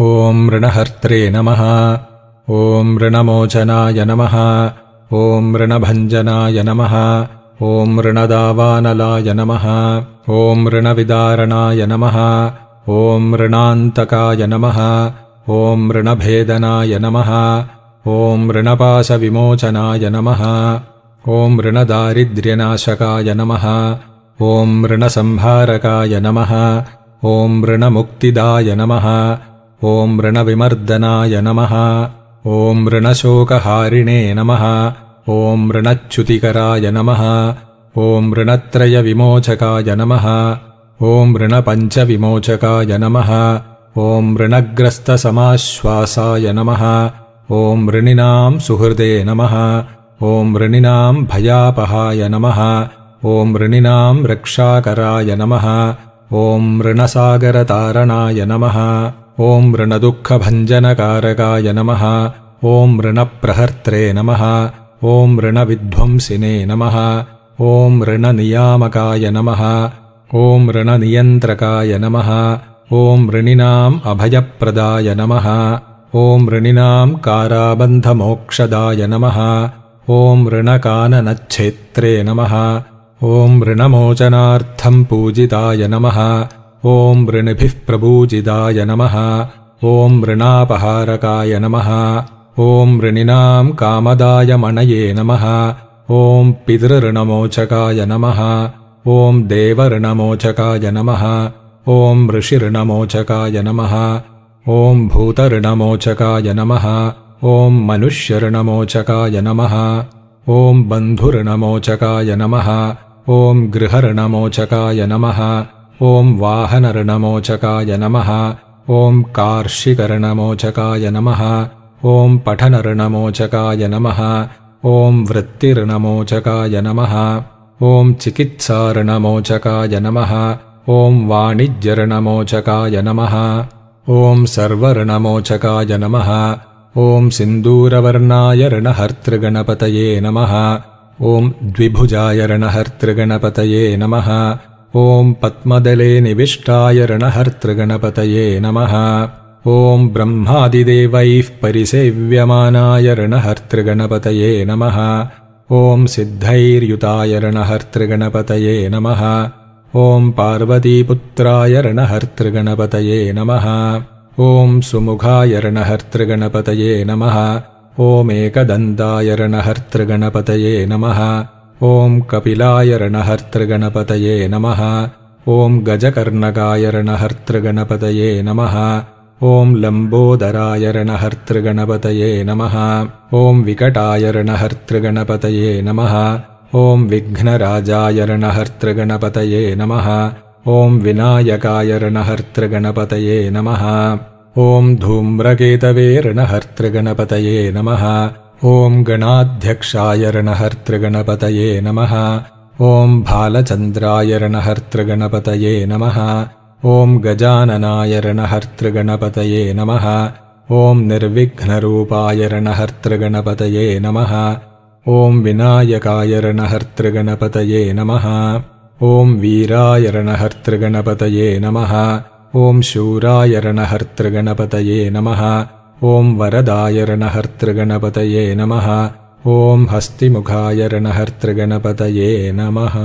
ॐ ऋणहर्त्रे नमः ॐ ऋणमोचनाय नमः ॐ ऋणभञ्जनाय नमः ॐ ऋणदावानलाय नमः ॐ ऋणविदारणाय नमः ॐ ऋणान्तकाय नमः ॐ ऋणभेदनाय नमः ॐ ऋणपाशविमोचनाय नमः ॐ ऋणदारिद्र्यनाशकाय नमः ॐ ऋणसंहारकाय नमः ॐ ऋणमुक्तिदाय नमः ॐ ऋणविमर्दनाय नमः ऋणशोकहारिणे नमः ऋणच्युतिकराय नमः ऋणत्रयविमोचकाय नमः ऋणपञ्चविमोचकाय नमः ऋणग्रस्तसमाश्वासाय नमः ॐ ऋणिनां सुहृदे नमः ॐ ऋणिनां भयापहाय नमः ॐ ऋणिनां रक्षाकराय नमः ऋणसागरतारणाय नमः ॐ ऋणदुःखभञ्जनकारकाय नमः ॐ ऋणप्रहर्त्रे नमः ॐ ऋणविध्वंसिने नमः ॐ ऋणनियामकाय नमः ॐ ऋणनियन्त्रकाय नमः ॐ ऋणिनाम् अभयप्रदाय नमः ॐ ऋणिनाम् काराबन्धमोक्षदाय नमः ॐ ऋणकाननच्छेत्रे नमः ॐ ऋणमोचनार्थम् पूजिताय नमः ॐ मृणिभिः प्रभूजिदाय नमः ॐ मृणापहारकाय नमः ॐ कामदाय मणये नमः ॐ पितृऋणमोचकाय नमः ॐ देवऋणमोचकाय नमः ऋषिऋणमोचकाय नमः ॐ भूतऋणमोचकाय नमः ॐ मनुष्यऋणमोचकाय नमः ॐ बन्धुऋणमोचकाय नमः ॐ गृहऋणमोचकाय नमः हनरणमोचकाय नमः ॐ कार्शिकरणमोचकाय नमः ॐ पठनरणमोचकाय नमः ॐ वृत्तिरणमोचकाय नमः ॐ चिकित्सारणमोचकाय नमः ॐ वाणिज्यरणमोचकाय नमः ॐ सर्वमोचकाय नमः ॐ सिन्दूरवर्णाय रणहर्तृगणपतये नमः ॐ द्विभुजाय रणहर्तृगणपतये नमः ॐ पद्मदले निविष्टाय रणहर्तृगणपतये नमः ॐ ब्रह्मादिदेवैः परिसेव्यमानाय रणहर्तृगणपतये नमः ॐ सिद्धैर्युताय रणहर्तृगणपतये नमः ॐ पार्वतीपुत्राय रणहर्तृगणपतये नमः ॐ सुमुखाय रणहर्तृगणपतये नमः ॐमेकदन्ताय रणहर्तृगणपतये नमः ॐ कपिलाय रणहर्तृगणपतये नमः ॐ गजकर्णकाय रणहर्तृगणपतये नमः ॐ लम्बोदराय रणहर्तृगणपतये नमः ॐ विकटाय रणहर्तृगणपतये नमः ॐ विघ्नराजाय रणहर्तृगणपतये नमः ॐ विनायकाय रणहर्तृगणपतये नमः ॐ धूम्रकेतवे रणहर्तृगणपतये नमः ॐ गणाध्यक्षाय रणहर्तृगणपतये नमः ॐ भालचन्द्राय णहर्तृगणपतये नमः ॐ गजाननाय रणहर्तृगणपतये नमः ॐ निर्विघ्नरूपाय रणहर्तृगणपतये नमः ॐ विनायकाय रणहर्तृगणपतये नमः ॐ वीराय रणहर्तृगणपतये नमः ॐ शूराय रणहर्तृगणपतये नमः ॐ वरदाय रणहर्तृगणपतये नमः ॐ हस्तिमुखाय रणहर्तृगणपतये नमः